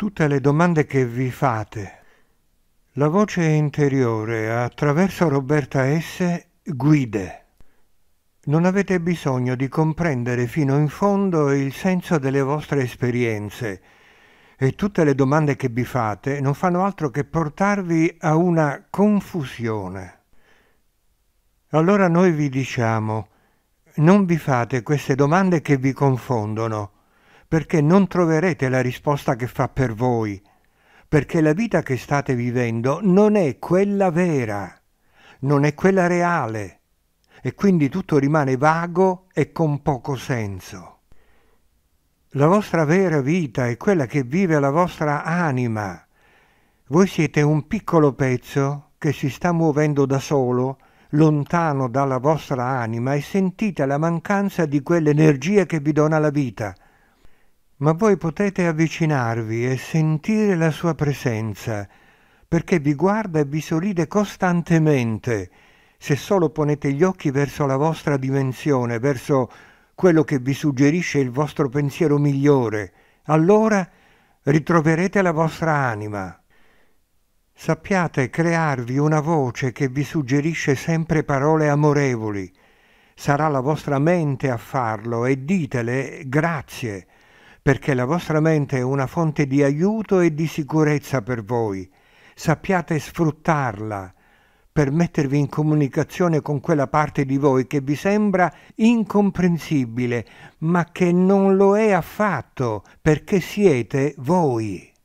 tutte le domande che vi fate. La voce interiore attraverso Roberta S. guide. Non avete bisogno di comprendere fino in fondo il senso delle vostre esperienze e tutte le domande che vi fate non fanno altro che portarvi a una confusione. Allora noi vi diciamo, non vi fate queste domande che vi confondono perché non troverete la risposta che fa per voi, perché la vita che state vivendo non è quella vera, non è quella reale, e quindi tutto rimane vago e con poco senso. La vostra vera vita è quella che vive la vostra anima. Voi siete un piccolo pezzo che si sta muovendo da solo, lontano dalla vostra anima, e sentite la mancanza di quell'energia che vi dona la vita – ma voi potete avvicinarvi e sentire la sua presenza, perché vi guarda e vi sorride costantemente, se solo ponete gli occhi verso la vostra dimensione, verso quello che vi suggerisce il vostro pensiero migliore, allora ritroverete la vostra anima. Sappiate crearvi una voce che vi suggerisce sempre parole amorevoli. Sarà la vostra mente a farlo e ditele grazie perché la vostra mente è una fonte di aiuto e di sicurezza per voi. Sappiate sfruttarla per mettervi in comunicazione con quella parte di voi che vi sembra incomprensibile, ma che non lo è affatto, perché siete voi.